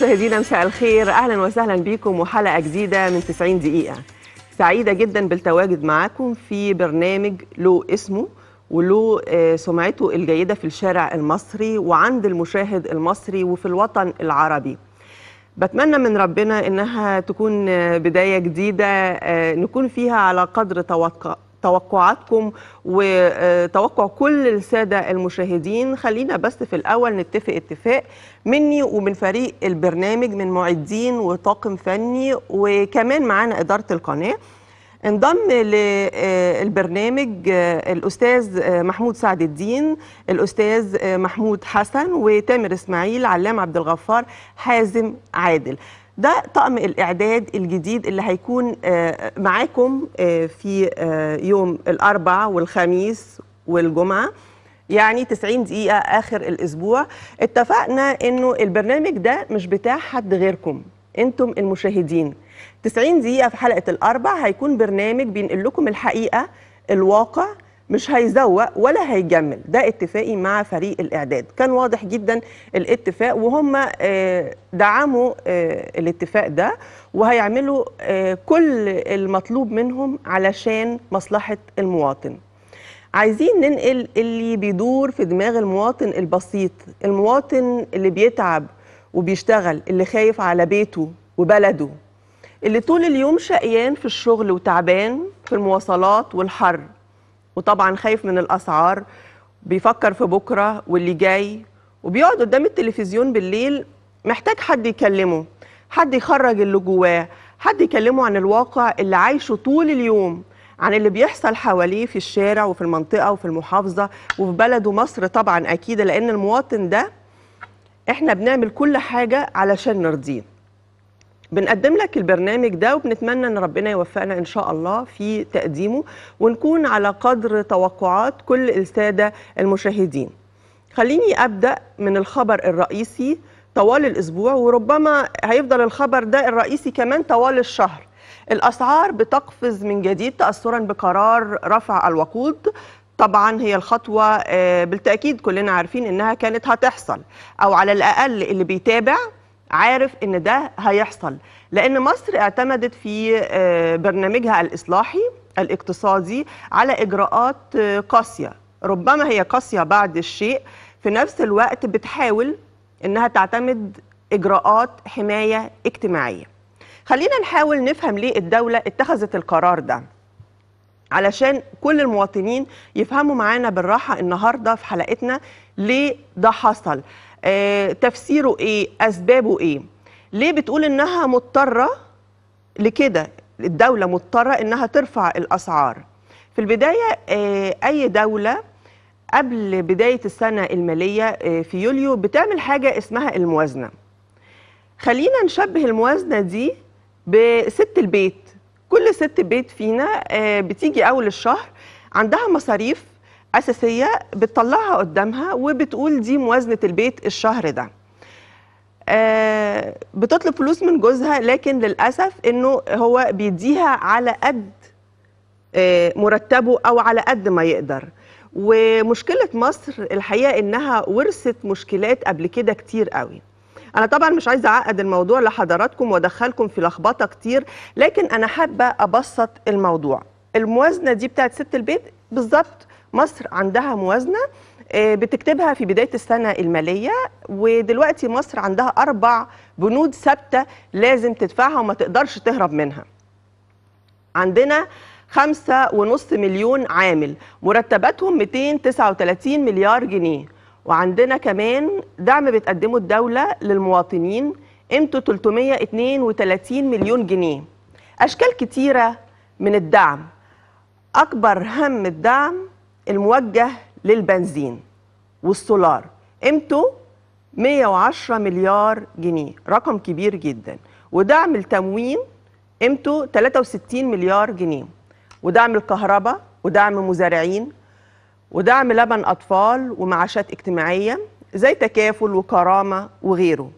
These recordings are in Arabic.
مشاهدينا مساء الخير اهلا وسهلا بكم وحلقه جديده من 90 دقيقه سعيده جدا بالتواجد معاكم في برنامج له اسمه وله آه، سمعته الجيده في الشارع المصري وعند المشاهد المصري وفي الوطن العربي بتمنى من ربنا انها تكون آه، بدايه جديده آه، نكون فيها على قدر توقعاتكم وتوقع كل الساده المشاهدين خلينا بس في الاول نتفق اتفاق مني ومن فريق البرنامج من معدين وطاقم فني وكمان معانا اداره القناه انضم للبرنامج آه، آه، الاستاذ آه، محمود سعد الدين الاستاذ محمود حسن وتامر اسماعيل علام عبد الغفار حازم عادل ده طقم الإعداد الجديد اللي هيكون آه، معاكم آه، في آه، يوم الاربعاء والخميس والجمعة يعني 90 دقيقة آخر الأسبوع اتفقنا أنه البرنامج ده مش بتاع حد غيركم أنتم المشاهدين 90 دقيقة في حلقة الاربعاء هيكون برنامج بينقل لكم الحقيقة الواقع مش هيزوق ولا هيجمل ده اتفاقي مع فريق الإعداد كان واضح جدا الاتفاق وهم آه، دعموا آه، الاتفاق ده وهيعملوا آه، كل المطلوب منهم علشان مصلحة المواطن عايزين ننقل اللي بيدور في دماغ المواطن البسيط المواطن اللي بيتعب وبيشتغل اللي خايف على بيته وبلده اللي طول اليوم شقيان في الشغل وتعبان في المواصلات والحر وطبعا خايف من الاسعار بيفكر في بكره واللي جاي وبيقعد قدام التلفزيون بالليل محتاج حد يكلمه حد يخرج اللي جواه حد يكلمه عن الواقع اللي عايشه طول اليوم عن اللي بيحصل حواليه في الشارع وفي المنطقه وفي المحافظه وفي بلده مصر طبعا اكيد لان المواطن ده احنا بنعمل كل حاجه علشان نرضيه بنقدم لك البرنامج ده وبنتمنى ان ربنا يوفقنا ان شاء الله في تقديمه ونكون على قدر توقعات كل الساده المشاهدين خليني ابدا من الخبر الرئيسي طوال الاسبوع وربما هيفضل الخبر ده الرئيسي كمان طوال الشهر الاسعار بتقفز من جديد تاثرا بقرار رفع الوقود طبعا هي الخطوه آه، بالتاكيد كلنا عارفين انها كانت هتحصل او على الاقل اللي بيتابع عارف ان ده هيحصل لان مصر اعتمدت في آه، برنامجها الاصلاحي الاقتصادي على اجراءات آه، قاسيه ربما هي قاسيه بعد الشيء في نفس الوقت بتحاول انها تعتمد اجراءات حمايه اجتماعيه خلينا نحاول نفهم ليه الدوله اتخذت القرار ده علشان كل المواطنين يفهموا معانا بالراحه النهارده في حلقتنا ليه ده حصل آه، تفسيره ايه اسبابه ايه ليه بتقول انها مضطره لكده الدوله مضطره انها ترفع الاسعار في البدايه آه، اي دوله قبل بدايه السنه الماليه آه، في يوليو بتعمل حاجه اسمها الموازنه خلينا نشبه الموازنه دي بست البيت كل ست بيت فينا بتيجي اول الشهر عندها مصاريف اساسيه بتطلعها قدامها وبتقول دي موازنه البيت الشهر ده آه، بتطلب فلوس من جوزها لكن للاسف انه هو بيديها على قد آه، مرتبه او على قد ما يقدر ومشكله مصر الحقيقه انها ورثت مشكلات قبل كده كتير قوي انا طبعا مش عايزه اعقد الموضوع لحضراتكم وادخلكم في لخبطه كتير لكن انا حابه ابسط الموضوع الموازنه دي بتاعت ست البيت بالظبط مصر عندها موازنه آه، بتكتبها في بدايه السنه الماليه ودلوقتي مصر عندها اربع بنود ثابته لازم تدفعها وما تقدرش تهرب منها. عندنا خمسة ونص مليون عامل مرتباتهم 239 مليار جنيه وعندنا كمان دعم بتقدمه الدولة للمواطنين قيمته 332 مليون جنيه أشكال كتيرة من الدعم أكبر هم الدعم الموجه للبنزين والسولار قيمته 110 مليار جنيه رقم كبير جدا ودعم التموين قيمته 63 مليار جنيه ودعم الكهرباء ودعم مزارعين ودعم لبن أطفال ومعاشات اجتماعية زي تكافل وكرامة وغيره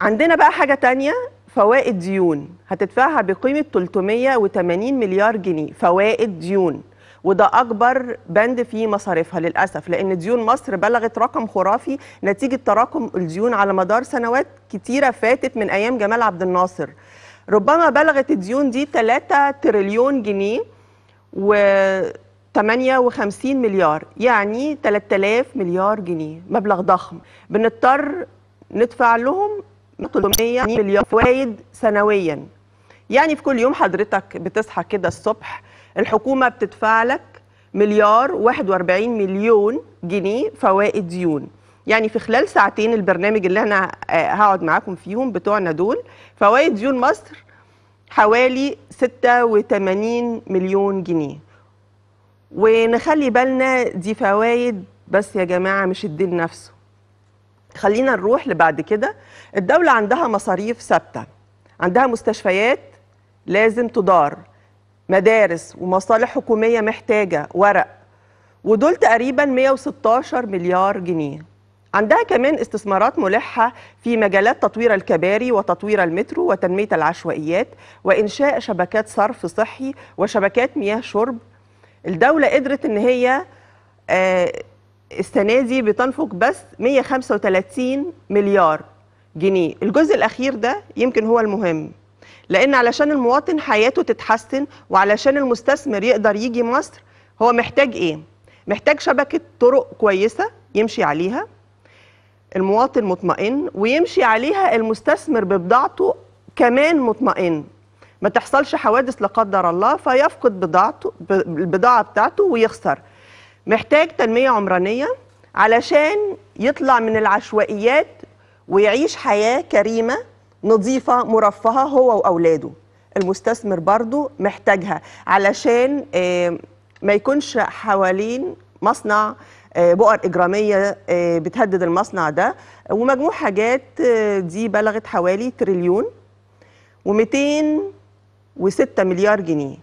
عندنا بقى حاجة تانية فوائد ديون هتدفعها بقيمة 380 مليار جنيه فوائد ديون وده اكبر بند في مصاريفها للاسف لان ديون مصر بلغت رقم خرافي نتيجه تراكم الديون على مدار سنوات كتيره فاتت من ايام جمال عبد الناصر ربما بلغت الديون دي 3 تريليون جنيه و 58 مليار يعني 3000 مليار جنيه مبلغ ضخم بنضطر ندفع لهم 300 مليار فوائد سنويا يعني في كل يوم حضرتك بتصحى كده الصبح الحكومه بتدفع لك مليار 41 مليون جنيه فوائد ديون يعني في خلال ساعتين البرنامج اللي انا آه، هقعد معاكم فيهم بتوعنا دول فوائد ديون مصر حوالي 86 مليون جنيه ونخلي بالنا دي فوائد بس يا جماعه مش الدين نفسه خلينا نروح لبعد كده الدوله عندها مصاريف ثابته عندها مستشفيات لازم تدار مدارس ومصالح حكومية محتاجة ورق ودول تقريبا 116 مليار جنيه عندها كمان استثمارات ملحة في مجالات تطوير الكباري وتطوير المترو وتنمية العشوائيات وإنشاء شبكات صرف صحي وشبكات مياه شرب الدولة قدرت إن هي آه، السنة دي بتنفق بس 135 مليار جنيه الجزء الأخير ده يمكن هو المهم لان علشان المواطن حياته تتحسن وعلشان المستثمر يقدر يجي مصر هو محتاج ايه محتاج شبكه طرق كويسه يمشي عليها المواطن مطمئن ويمشي عليها المستثمر ببضاعته كمان مطمئن ما تحصلش حوادث لا قدر الله فيفقد بضاعته البضاعه بتاعته ويخسر محتاج تنميه عمرانيه علشان يطلع من العشوائيات ويعيش حياه كريمه نظيفة مرفهة هو وأولاده المستثمر برضو محتاجها علشان آه، ما يكونش حوالين مصنع آه، بؤر إجرامية آه، بتهدد المصنع ده ومجموع حاجات دي بلغت حوالي تريليون و206 مليار جنيه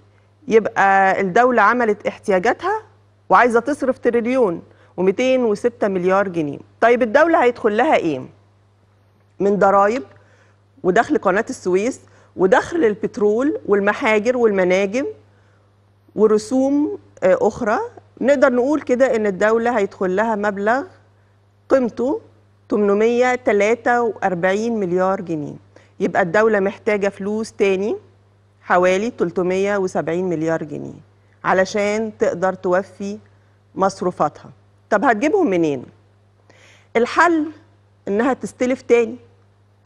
يبقى الدولة عملت احتياجاتها وعايزة تصرف تريليون و206 مليار جنيه طيب الدولة هيدخل لها ايه من ضرائب ودخل قناة السويس ودخل البترول والمحاجر والمناجم ورسوم آه، أخرى نقدر نقول كده إن الدولة هيدخل لها مبلغ قيمته 843 مليار جنيه يبقى الدولة محتاجة فلوس تاني حوالي 370 مليار جنيه علشان تقدر توفي مصروفاتها طب هتجيبهم منين؟ الحل إنها تستلف تاني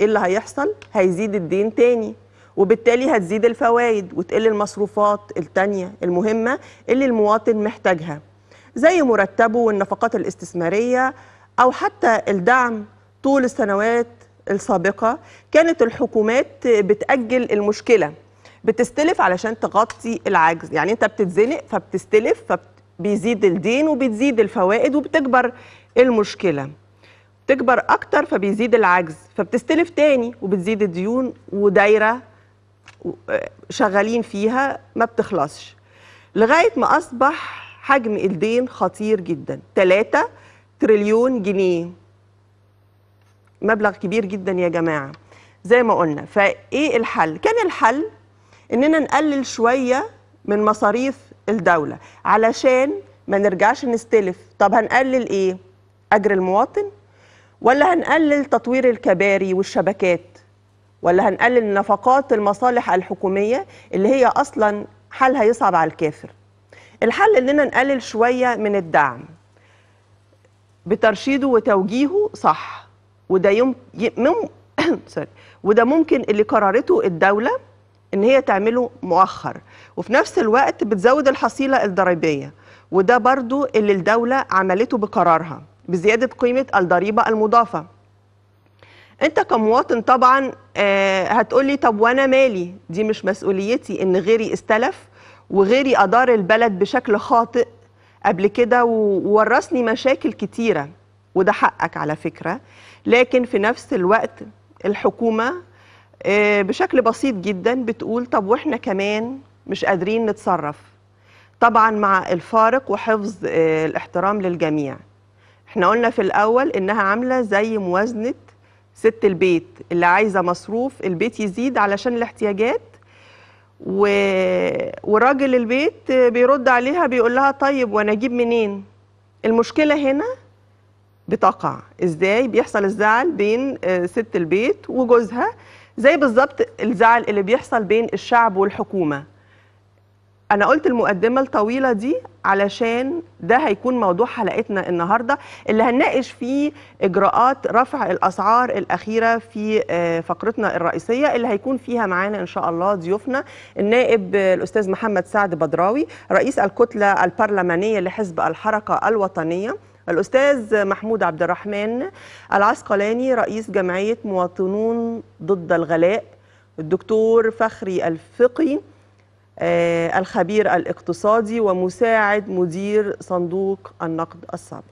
ايه اللي هيحصل هيزيد الدين تاني وبالتالي هتزيد الفوائد وتقل المصروفات التانية المهمة اللي المواطن محتاجها زي مرتبه والنفقات الاستثمارية أو حتى الدعم طول السنوات السابقة كانت الحكومات بتأجل المشكلة بتستلف علشان تغطي العجز يعني انت بتتزنق فبتستلف فبيزيد الدين وبتزيد الفوائد وبتكبر المشكله تكبر اكتر فبيزيد العجز فبتستلف تاني وبتزيد الديون ودايره آه، شغالين فيها ما بتخلصش لغايه ما اصبح حجم الدين خطير جدا 3 تريليون جنيه مبلغ كبير جدا يا جماعه زي ما قلنا فايه الحل كان الحل اننا نقلل شويه من مصاريف الدوله علشان ما نرجعش نستلف طب هنقلل ايه اجر المواطن ولا هنقلل تطوير الكباري والشبكات ولا هنقلل نفقات المصالح الحكومية اللي هي أصلا حالها يصعب على الكافر الحل إننا نقلل شوية من الدعم بترشيده وتوجيهه صح وده يم... وده ممكن اللي قررته الدولة إن هي تعمله مؤخر وفي نفس الوقت بتزود الحصيلة الضريبية وده برضو اللي الدولة عملته بقرارها بزيادة قيمة الضريبة المضافة انت كمواطن طبعا آه، هتقولي طب وانا مالي دي مش مسؤوليتي ان غيري استلف وغيري ادار البلد بشكل خاطئ قبل كده وورثني مشاكل كتيرة وده حقك على فكرة لكن في نفس الوقت الحكومة آه، بشكل بسيط جدا بتقول طب واحنا كمان مش قادرين نتصرف طبعا مع الفارق وحفظ آه، الاحترام للجميع احنا قلنا في الاول انها عامله زي موازنه ست البيت اللي عايزه مصروف البيت يزيد علشان الاحتياجات و... وراجل البيت بيرد عليها بيقول لها طيب وانا اجيب منين المشكله هنا بتقع ازاي بيحصل الزعل بين آه، ست البيت وجوزها زي بالظبط الزعل اللي بيحصل بين الشعب والحكومه انا قلت المقدمه الطويله دي علشان ده هيكون موضوع حلقتنا النهارده اللي هنناقش فيه اجراءات رفع الاسعار الاخيره في آه، فقرتنا الرئيسيه اللي هيكون فيها معانا ان شاء الله ضيوفنا النائب الاستاذ محمد سعد بدراوي رئيس الكتله البرلمانيه لحزب الحركه الوطنيه الأستاذ محمود عبد الرحمن العسقلاني رئيس جمعية مواطنون ضد الغلاء الدكتور فخري الفقي آه، الخبير الاقتصادي ومساعد مدير صندوق النقد الصعب